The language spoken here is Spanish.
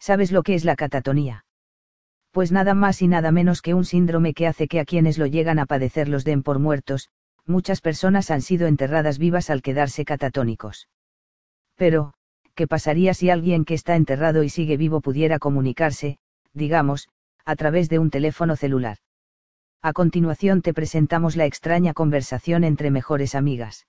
¿Sabes lo que es la catatonía? Pues nada más y nada menos que un síndrome que hace que a quienes lo llegan a padecer los den por muertos, muchas personas han sido enterradas vivas al quedarse catatónicos. Pero, ¿qué pasaría si alguien que está enterrado y sigue vivo pudiera comunicarse, digamos, a través de un teléfono celular? A continuación te presentamos la extraña conversación entre mejores amigas.